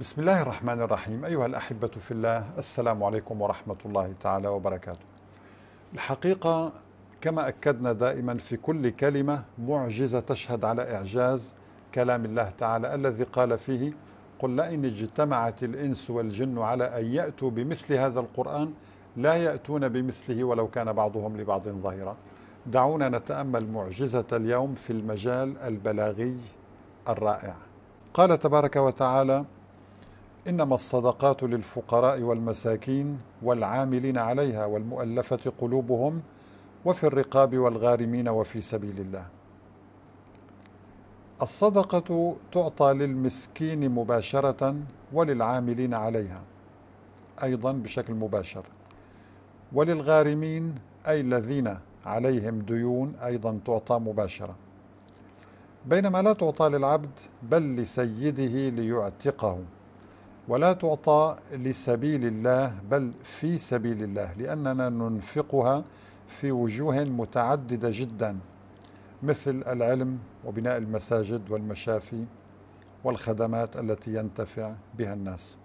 بسم الله الرحمن الرحيم أيها الأحبة في الله السلام عليكم ورحمة الله تعالى وبركاته الحقيقة كما أكدنا دائما في كل كلمة معجزة تشهد على إعجاز كلام الله تعالى الذي قال فيه قل لئن اجتمعت الإنس والجن على أن يأتوا بمثل هذا القرآن لا يأتون بمثله ولو كان بعضهم لبعض ظهيرا دعونا نتأمل معجزة اليوم في المجال البلاغي الرائع قال تبارك وتعالى إنما الصدقات للفقراء والمساكين والعاملين عليها والمؤلفة قلوبهم وفي الرقاب والغارمين وفي سبيل الله. الصدقة تعطى للمسكين مباشرة وللعاملين عليها أيضا بشكل مباشر. وللغارمين أي الذين عليهم ديون أيضا تعطى مباشرة. بينما لا تعطى للعبد بل لسيده ليعتقه. ولا تعطى لسبيل الله بل في سبيل الله لأننا ننفقها في وجوه متعددة جدا مثل العلم وبناء المساجد والمشافي والخدمات التي ينتفع بها الناس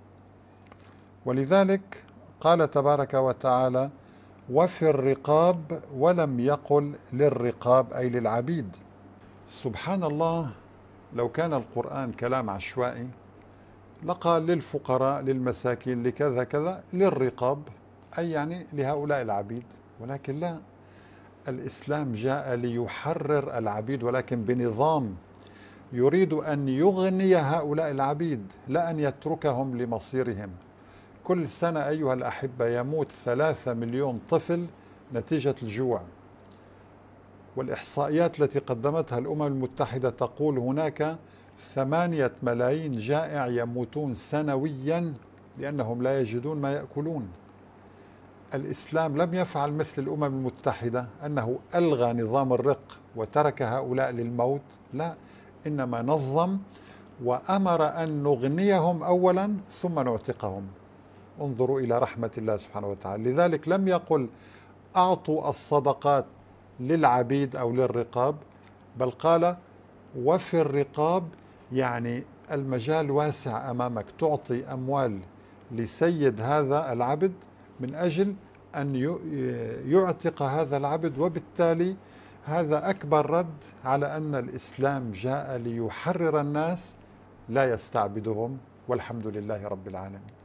ولذلك قال تبارك وتعالى وفي الرقاب ولم يقل للرقاب أي للعبيد سبحان الله لو كان القرآن كلام عشوائي لقى للفقراء للمساكين لكذا كذا للرقاب أي يعني لهؤلاء العبيد ولكن لا الإسلام جاء ليحرر العبيد ولكن بنظام يريد أن يغني هؤلاء العبيد لا أن يتركهم لمصيرهم كل سنة أيها الأحبة يموت ثلاثة مليون طفل نتيجة الجوع والإحصائيات التي قدمتها الأمم المتحدة تقول هناك ثمانية ملايين جائع يموتون سنويا لأنهم لا يجدون ما يأكلون الإسلام لم يفعل مثل الأمم المتحدة أنه ألغى نظام الرق وترك هؤلاء للموت لا إنما نظم وأمر أن نغنيهم أولا ثم نعتقهم انظروا إلى رحمة الله سبحانه وتعالى لذلك لم يقل أعطوا الصدقات للعبيد أو للرقاب بل قال وفي الرقاب يعني المجال واسع امامك تعطي اموال لسيد هذا العبد من اجل ان يعتق هذا العبد وبالتالي هذا اكبر رد على ان الاسلام جاء ليحرر الناس لا يستعبدهم والحمد لله رب العالمين